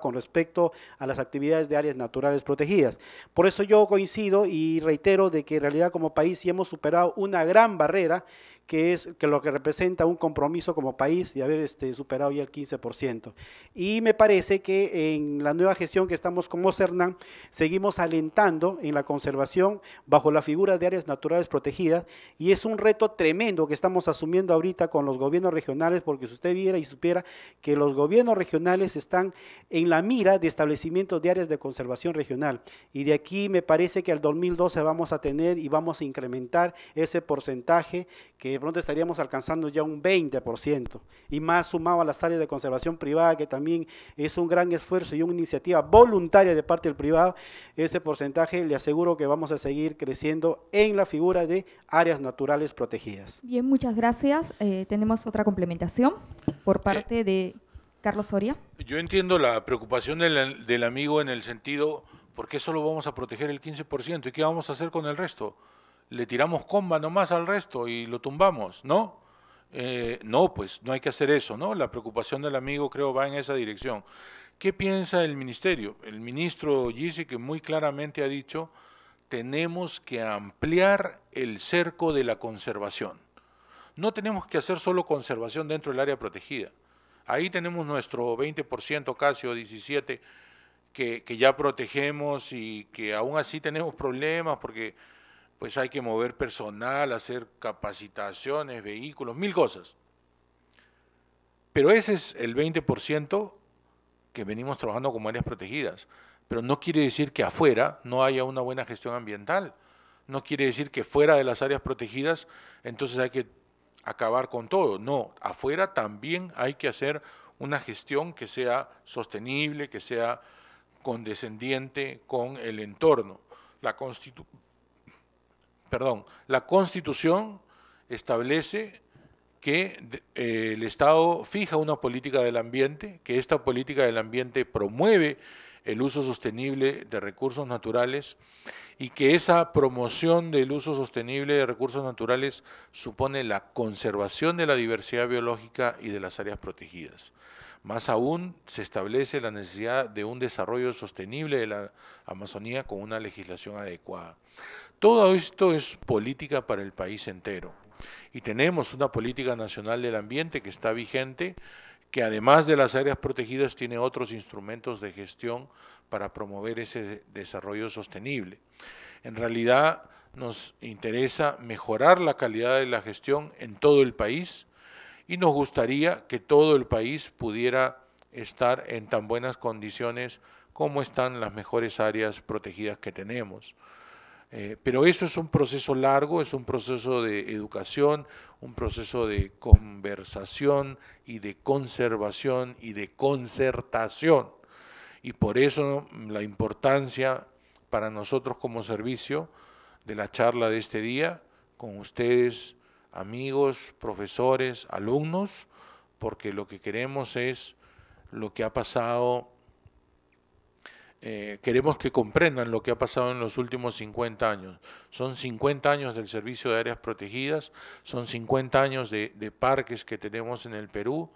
con respecto a las actividades de áreas naturales protegidas. Por eso yo coincido y reitero de que en realidad como país sí hemos superado una gran barrera que es que lo que representa un compromiso como país de haber este, superado ya el 15%. Y me parece que en la nueva gestión que estamos como cernán seguimos alentando en la conservación bajo la figura de áreas naturales protegidas y es un reto tremendo que estamos asumiendo ahorita con los gobiernos regionales, porque si usted viera y supiera que los gobiernos regionales están en la mira de establecimiento de áreas de conservación regional. Y de aquí me parece que al 2012 vamos a tener y vamos a incrementar ese porcentaje que de pronto estaríamos alcanzando ya un 20%, y más sumado a las áreas de conservación privada, que también es un gran esfuerzo y una iniciativa voluntaria de parte del privado, ese porcentaje le aseguro que vamos a seguir creciendo en la figura de áreas naturales protegidas. Bien, muchas gracias. Eh, tenemos otra complementación por parte de Carlos Soria. Yo entiendo la preocupación del, del amigo en el sentido, ¿por qué solo vamos a proteger el 15%? ¿Y qué vamos a hacer con el resto? le tiramos comba nomás al resto y lo tumbamos, ¿no? Eh, no, pues no hay que hacer eso, ¿no? La preocupación del amigo creo va en esa dirección. ¿Qué piensa el ministerio? El ministro Gisi que muy claramente ha dicho, tenemos que ampliar el cerco de la conservación. No tenemos que hacer solo conservación dentro del área protegida. Ahí tenemos nuestro 20% casi o 17% que, que ya protegemos y que aún así tenemos problemas porque pues hay que mover personal, hacer capacitaciones, vehículos, mil cosas. Pero ese es el 20% que venimos trabajando como áreas protegidas. Pero no quiere decir que afuera no haya una buena gestión ambiental. No quiere decir que fuera de las áreas protegidas entonces hay que acabar con todo. No, afuera también hay que hacer una gestión que sea sostenible, que sea condescendiente con el entorno. La, constitución perdón, la Constitución establece que eh, el Estado fija una política del ambiente, que esta política del ambiente promueve el uso sostenible de recursos naturales y que esa promoción del uso sostenible de recursos naturales supone la conservación de la diversidad biológica y de las áreas protegidas. Más aún, se establece la necesidad de un desarrollo sostenible de la Amazonía con una legislación adecuada. Todo esto es política para el país entero. Y tenemos una política nacional del ambiente que está vigente, que además de las áreas protegidas tiene otros instrumentos de gestión para promover ese desarrollo sostenible. En realidad nos interesa mejorar la calidad de la gestión en todo el país y nos gustaría que todo el país pudiera estar en tan buenas condiciones como están las mejores áreas protegidas que tenemos. Eh, pero eso es un proceso largo, es un proceso de educación, un proceso de conversación y de conservación y de concertación. Y por eso la importancia para nosotros como servicio de la charla de este día con ustedes, amigos, profesores, alumnos, porque lo que queremos es lo que ha pasado, eh, queremos que comprendan lo que ha pasado en los últimos 50 años. Son 50 años del servicio de áreas protegidas, son 50 años de, parques que tenemos en el Perú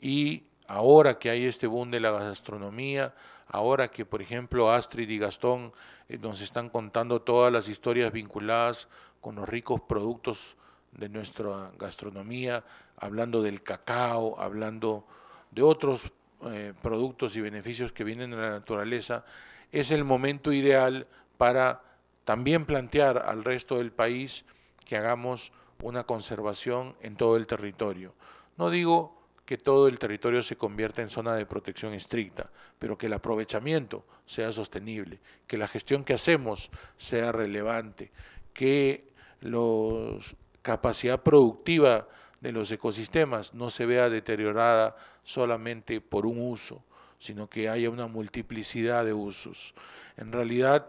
y ahora que hay este boom de la gastronomía, ahora que por ejemplo Astrid y Gastón eh, nos están contando todas las historias vinculadas con los ricos productos de nuestra gastronomía, hablando del cacao, hablando de otros eh, productos y beneficios que vienen de la naturaleza, es el momento ideal para también plantear al resto del país que hagamos una conservación en todo el territorio. No digo que todo el territorio se convierta en zona de protección estricta, pero que el aprovechamiento sea sostenible, que la gestión que hacemos sea relevante, que los capacidad productiva de los ecosistemas no se vea deteriorada solamente por un uso, sino que haya una multiplicidad de usos. En realidad,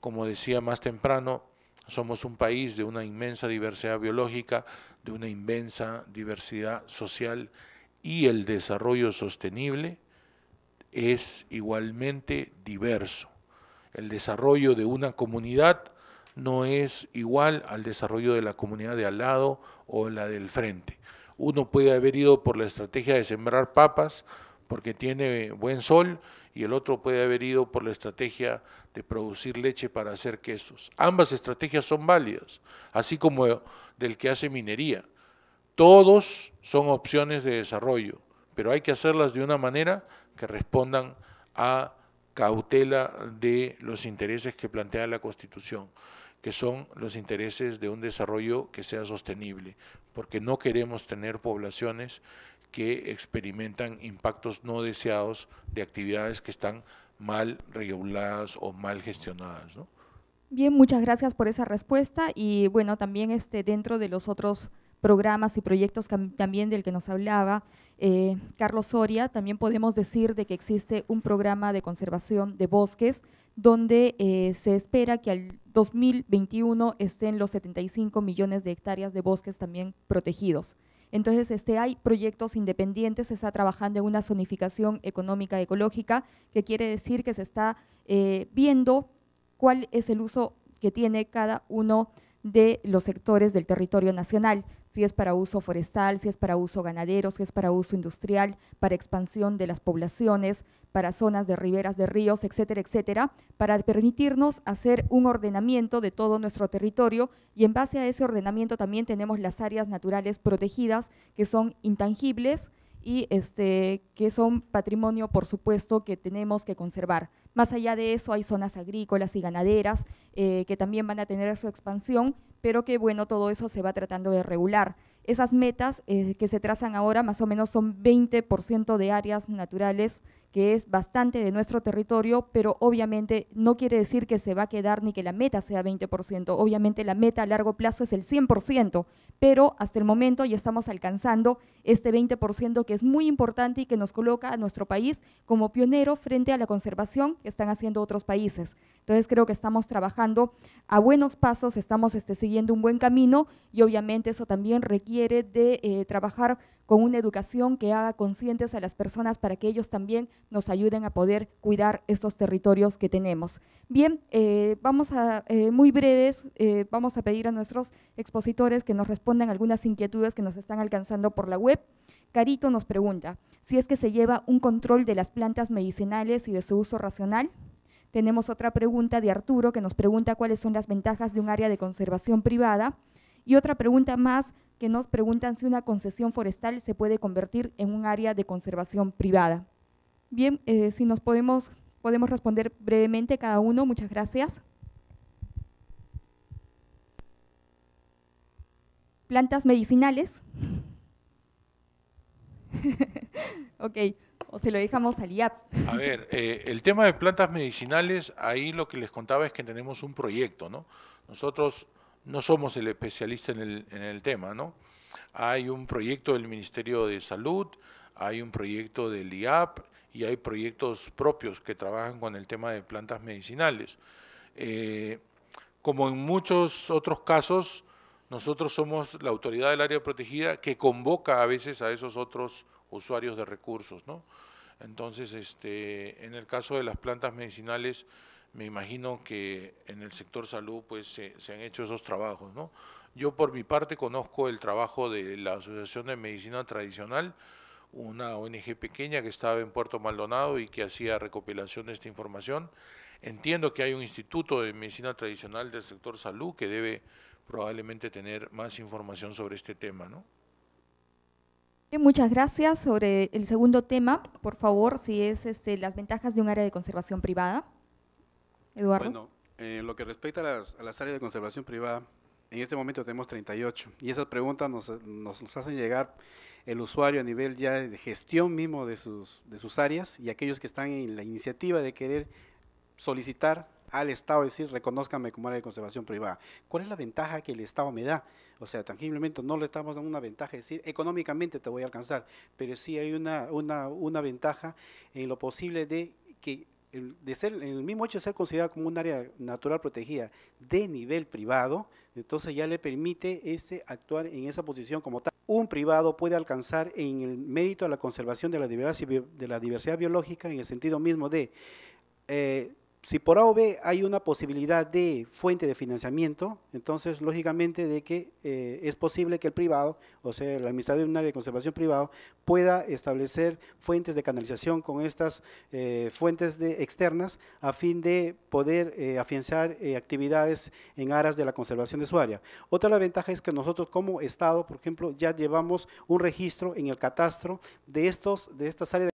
como decía más temprano, somos un país de una inmensa diversidad biológica, de una inmensa diversidad social y el desarrollo sostenible es igualmente diverso. El desarrollo de una comunidad no es igual al desarrollo de la comunidad de al lado o la del frente. Uno puede haber ido por la estrategia de sembrar papas porque tiene buen sol y el otro puede haber ido por la estrategia de producir leche para hacer quesos. Ambas estrategias son válidas, así como del que hace minería. Todos son opciones de desarrollo, pero hay que hacerlas de una manera que respondan a cautela de los intereses que plantea la Constitución que son los intereses de un desarrollo que sea sostenible, porque no queremos tener poblaciones que experimentan impactos no deseados de actividades que están mal reguladas o mal gestionadas. Bien, muchas gracias por esa respuesta y bueno, también este, dentro de los otros programas y proyectos también del que nos hablaba eh, Carlos Soria, también podemos decir de que existe un programa de conservación de bosques donde eh, se espera que al 2021 estén los 75 millones de hectáreas de bosques también protegidos. Entonces, este, hay proyectos independientes, se está trabajando en una zonificación económica ecológica, que quiere decir que se está eh, viendo cuál es el uso que tiene cada uno de los sectores del territorio nacional, si es para uso forestal, si es para uso ganadero, si es para uso industrial, para expansión de las poblaciones, para zonas de riberas de ríos, etcétera, etcétera, para permitirnos hacer un ordenamiento de todo nuestro territorio y en base a ese ordenamiento también tenemos las áreas naturales protegidas que son intangibles, y este, que son patrimonio, por supuesto, que tenemos que conservar. Más allá de eso, hay zonas agrícolas y ganaderas eh, que también van a tener su expansión, pero que, bueno, todo eso se va tratando de regular. Esas metas eh, que se trazan ahora más o menos son 20% de áreas naturales, que es bastante de nuestro territorio, pero obviamente no quiere decir que se va a quedar ni que la meta sea 20%. Obviamente la meta a largo plazo es el 100%, pero hasta el momento ya estamos alcanzando este 20% que es muy importante y que nos coloca a nuestro país como pionero frente a la conservación que están haciendo otros países. Entonces creo que estamos trabajando a buenos pasos, estamos este, siguiendo un buen camino y obviamente eso también requiere quiere de eh, trabajar con una educación que haga conscientes a las personas para que ellos también nos ayuden a poder cuidar estos territorios que tenemos. Bien, eh, vamos a, eh, muy breves, vamos a pedir a nuestros expositores que nos respondan algunas inquietudes que nos están alcanzando por la web. Carito nos pregunta, si es que se lleva un control de las plantas medicinales y de su uso racional. Tenemos otra pregunta de Arturo que nos pregunta cuáles son las ventajas de un área de conservación privada. Y otra pregunta más que nos preguntan si una concesión forestal se puede convertir en un área de conservación privada. Bien, eh, si nos podemos, podemos responder brevemente cada uno, muchas gracias. Plantas medicinales. ok, o se lo dejamos al IAP. A ver, eh, el tema de plantas medicinales, ahí lo que les contaba es que tenemos un proyecto, ¿no? Nosotros no somos el especialista en el, tema, ¿no? Hay un proyecto del Ministerio de Salud, hay un proyecto del IAP y hay proyectos propios que trabajan con el tema de plantas medicinales. Eh, como en muchos otros casos, nosotros somos la autoridad del área protegida que convoca a veces a esos otros usuarios de recursos, ¿no? Entonces, este, en el caso de las plantas medicinales, me imagino que en el sector salud pues se, han hecho esos trabajos, ¿no? Yo por mi parte conozco el trabajo de la Asociación de Medicina Tradicional, una ONG pequeña que estaba en Puerto Maldonado y que hacía recopilación de esta información. Entiendo que hay un instituto de medicina tradicional del sector salud que debe probablemente tener más información sobre este tema, ¿no? Muchas gracias. Sobre el segundo tema, por favor, si es este, las ventajas de un área de conservación privada. Bueno, en eh, lo que respecta a las, áreas de conservación privada, en este momento tenemos 38 y esas preguntas nos, hacen llegar el usuario a nivel ya de gestión mismo de sus, de sus áreas y aquellos que están en la iniciativa de querer solicitar al Estado decir, reconozcanme como área de conservación privada. ¿Cuál es la ventaja que el Estado me da? O sea, tangiblemente no le estamos dando una ventaja, es decir, económicamente te voy a alcanzar, pero sí hay una, una, una ventaja en lo posible de que el, de el mismo hecho de ser considerado como un área natural protegida de nivel privado, entonces ya le permite este actuar en esa posición como tal. Un privado puede alcanzar en el mérito a la conservación de la diversidad, de la diversidad biológica en el sentido mismo de eh, si por A hay una posibilidad de fuente de financiamiento, entonces lógicamente de que eh, es posible que el privado, o sea, la Administración de un área de conservación privado, pueda establecer fuentes de canalización con estas eh, fuentes de externas a fin de poder eh, afianzar actividades en aras de la conservación de su área. Otra la ventaja es que nosotros como Estado, por ejemplo, ya llevamos un registro en el catastro de, estos, de estas áreas de